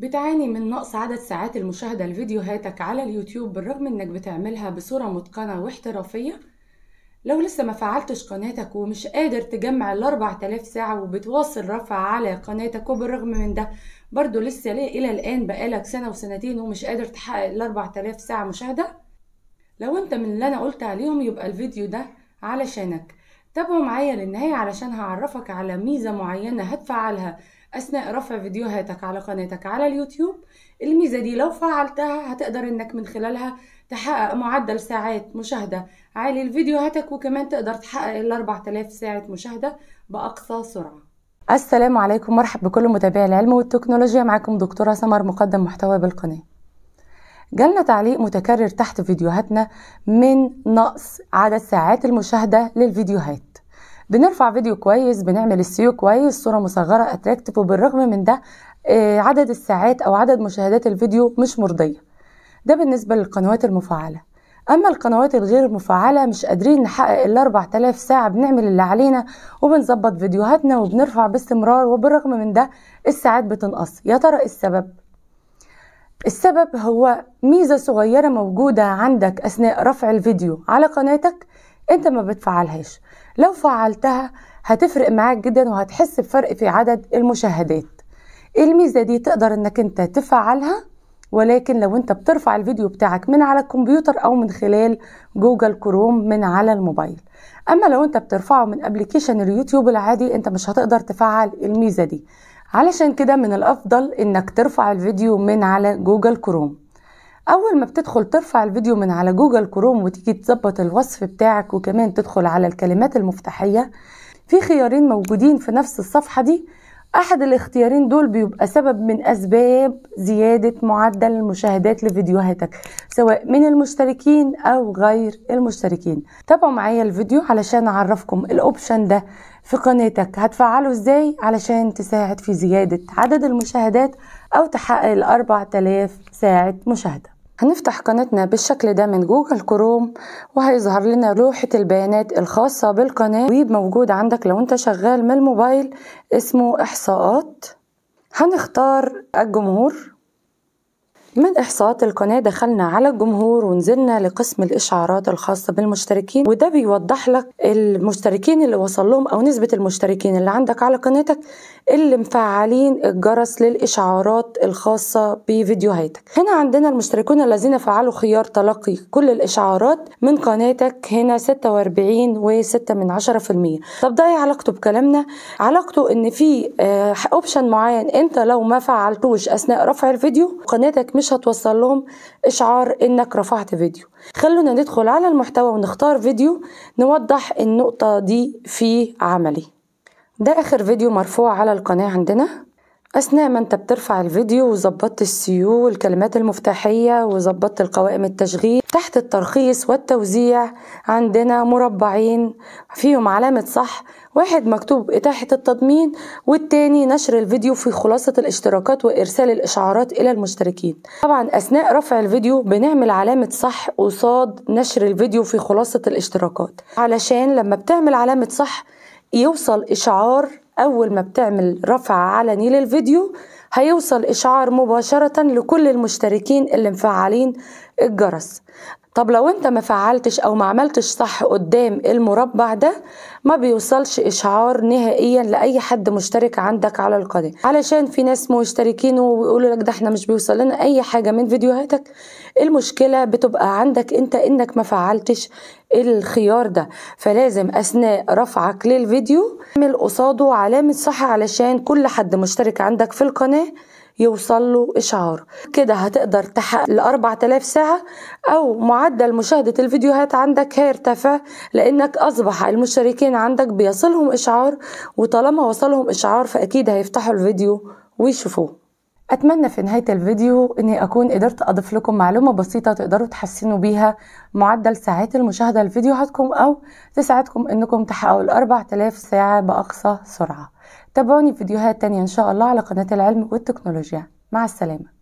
بتعاني من نقص عدد ساعات المشاهدة لفيديوهاتك على اليوتيوب بالرغم انك بتعملها بصورة متقنة واحترافية لو لسه ما فعلتش قناتك ومش قادر تجمع ال 4000 ساعة وبتواصل رفع على قناتك وبالرغم من ده برضو لسه ليه إلى الآن بقالك سنة وسنتين ومش قادر تحقق ال 4000 ساعة مشاهدة لو انت من اللي أنا قلت عليهم يبقى الفيديو ده علشانك تابعوا معايا للنهاية علشان هعرفك على ميزة معينة هتفعلها اثناء رفع فيديوهاتك على قناتك على اليوتيوب الميزه دي لو فعلتها هتقدر انك من خلالها تحقق معدل ساعات مشاهده عالي لفيديوهاتك وكمان تقدر تحقق ال 4000 ساعه مشاهده باقصى سرعه السلام عليكم مرحب بكل متابعي العلم والتكنولوجيا معاكم دكتورة سمر مقدم محتوى بالقناة جالنا تعليق متكرر تحت فيديوهاتنا من نقص عدد ساعات المشاهدة للفيديوهات بنرفع فيديو كويس بنعمل السيو كويس صوره مصغره اتراكتف وبالرغم من ده آه، عدد الساعات او عدد مشاهدات الفيديو مش مرضيه ده بالنسبه للقنوات المفعله اما القنوات الغير مفعله مش قادرين نحقق ال 4000 ساعه بنعمل اللي علينا وبنظبط فيديوهاتنا وبنرفع باستمرار وبالرغم من ده الساعات بتنقص يا ترى السبب السبب هو ميزه صغيره موجوده عندك اثناء رفع الفيديو على قناتك انت ما بتفعلهاش لو فعلتها هتفرق معاك جدا وهتحس بفرق في عدد المشاهدات الميزة دي تقدر انك انت تفعلها ولكن لو انت بترفع الفيديو بتاعك من على الكمبيوتر او من خلال جوجل كروم من على الموبايل اما لو انت بترفعه من ابلكيشن اليوتيوب العادي انت مش هتقدر تفعل الميزة دي علشان كده من الافضل انك ترفع الفيديو من على جوجل كروم اول ما بتدخل ترفع الفيديو من على جوجل كروم وتيجي تظبط الوصف بتاعك وكمان تدخل على الكلمات المفتاحيه في خيارين موجودين في نفس الصفحه دي احد الاختيارين دول بيبقى سبب من اسباب زياده معدل المشاهدات لفيديوهاتك سواء من المشتركين او غير المشتركين تابعوا معايا الفيديو علشان اعرفكم الاوبشن ده في قناتك هتفعله ازاي علشان تساعد في زياده عدد المشاهدات او تحقق ال 4000 ساعه مشاهده هنفتح قناتنا بالشكل ده من جوجل كروم وهيظهر لنا لوحة البيانات الخاصة بالقناة موجود عندك لو انت شغال من الموبايل اسمه احصاءات هنختار الجمهور من إحصاءات القناة دخلنا على الجمهور ونزلنا لقسم الإشعارات الخاصة بالمشتركين وده بيوضح لك المشتركين اللي وصل لهم أو نسبة المشتركين اللي عندك على قناتك اللي مفعلين الجرس للإشعارات الخاصة بفيديوهاتك هنا عندنا المشتركون الذين فعلوا خيار تلقي كل الإشعارات من قناتك هنا 46 و6 من 10% طب ده إيه علاقته بكلامنا علاقته إن في أوبشن آه، معين أنت لو ما فعلتوش أثناء رفع الفيديو قناتك مش هتوصل لهم اشعار انك رفعت فيديو خلونا ندخل على المحتوى ونختار فيديو نوضح النقطة دي في عملي ده اخر فيديو مرفوع على القناة عندنا أثناء ما أنت بترفع الفيديو وظبطت السيو والكلمات المفتاحية وظبطت القوائم التشغيل تحت الترخيص والتوزيع عندنا مربعين فيهم علامة صح واحد مكتوب إتاحة التضمين والتاني نشر الفيديو في خلاصة الاشتراكات وإرسال الإشعارات إلى المشتركين طبعا أثناء رفع الفيديو بنعمل علامة صح قصاد نشر الفيديو في خلاصة الاشتراكات علشان لما بتعمل علامة صح يوصل إشعار اول ما بتعمل رفع علني للفيديو هيوصل اشعار مباشره لكل المشتركين اللي مفعلين الجرس طب لو انت ما فعلتش او ما عملتش صح قدام المربع ده ما بيوصلش اشعار نهائيا لاي حد مشترك عندك على القناه علشان في ناس مشتركين وبيقولوا لك ده احنا مش بيوصل لنا اي حاجه من فيديوهاتك المشكله بتبقى عندك انت انك ما فعلتش الخيار ده فلازم اثناء رفعك للفيديو تعمل قصاده علامه صح علشان كل حد مشترك عندك في القناه يوصل له إشعار كده هتقدر تحقق ل 4000 ساعة أو معدل مشاهدة الفيديوهات عندك هيرتفع لأنك أصبح المشتركين عندك بيصلهم إشعار وطالما وصلهم إشعار فأكيد هيفتحوا الفيديو ويشوفوه أتمنى في نهاية الفيديو إني أكون قدرت أضيف لكم معلومة بسيطة تقدروا تحسنوا بيها معدل ساعات المشاهدة لفيديوهاتكم أو تساعدكم إنكم تحققوا ال 4000 ساعة بأقصى سرعة تابعوني في فيديوهات تانية إن شاء الله على قناة العلم والتكنولوجيا مع السلامة